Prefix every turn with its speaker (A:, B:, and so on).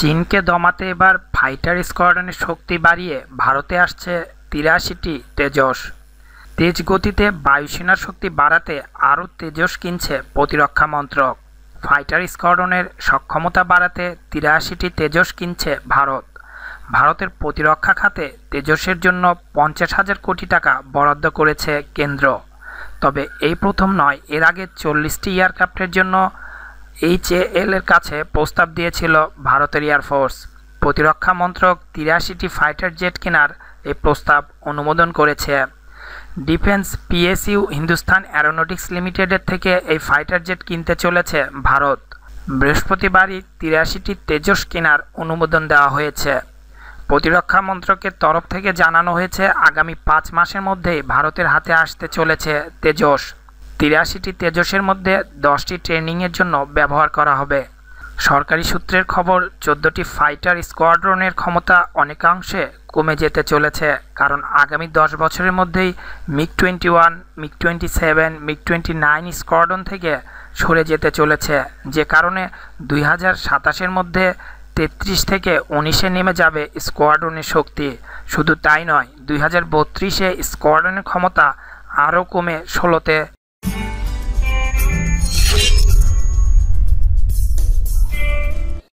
A: চীনকে দমাতে এবার ফাইটার স্কোয়াডনের শক্তি বাড়িয়ে ভারতে আসছে তিরাশিটি তেজস তেজ গতিতে বায়ুসেনার শক্তি বাড়াতে আরও তেজস কিনছে প্রতিরক্ষা মন্ত্রক ফাইটার স্কোয়াডনের সক্ষমতা বাড়াতে তিরাশিটি তেজস কিনছে ভারত ভারতের প্রতিরক্ষা খাতে তেজসের জন্য পঞ্চাশ হাজার কোটি টাকা বরাদ্দ করেছে কেন্দ্র তবে এই প্রথম নয় এর আগে চল্লিশটি এয়ারক্রাফটের জন্য এইচএএল এর কাছে প্রস্তাব দিয়েছিল ভারতের এয়ারফোর্স প্রতিরক্ষা মন্ত্রক তিরাশিটি ফাইটার জেট কেনার এই প্রস্তাব অনুমোদন করেছে ডিফেন্স পিএসইউ হিন্দুস্তান অ্যারোনটিক্স লিমিটেডের থেকে এই ফাইটার জেট কিনতে চলেছে ভারত বৃহস্পতিবারই তিরাশিটি তেজস কেনার অনুমোদন দেওয়া হয়েছে প্রতিরক্ষা মন্ত্রকের তরফ থেকে জানানো হয়েছে আগামী পাঁচ মাসের মধ্যেই ভারতের হাতে আসতে চলেছে তেজস তিরাশিটি তেজসের মধ্যে দশটি ট্রেনিংয়ের জন্য ব্যবহার করা হবে সরকারি সূত্রের খবর চোদ্দটি ফাইটার স্কোয়াড্রনের ক্ষমতা অনেকাংশে কমে যেতে চলেছে কারণ আগামী দশ বছরের মধ্যেই MiG twenty one MiG twenty seven MiG twenty nine squadron থেকে সরে যেতে চলেছে যে কারণে দুই হাজার সাতাশের মধ্যে তেত্রিশ থেকে উনিশে নেমে যাবে স্কোয়াড্রনের শক্তি শুধু তাই নয় দুই হাজার বত্রিশে স্কোয়াড্রনের ক্ষমতা আরও কমে ষোলোতে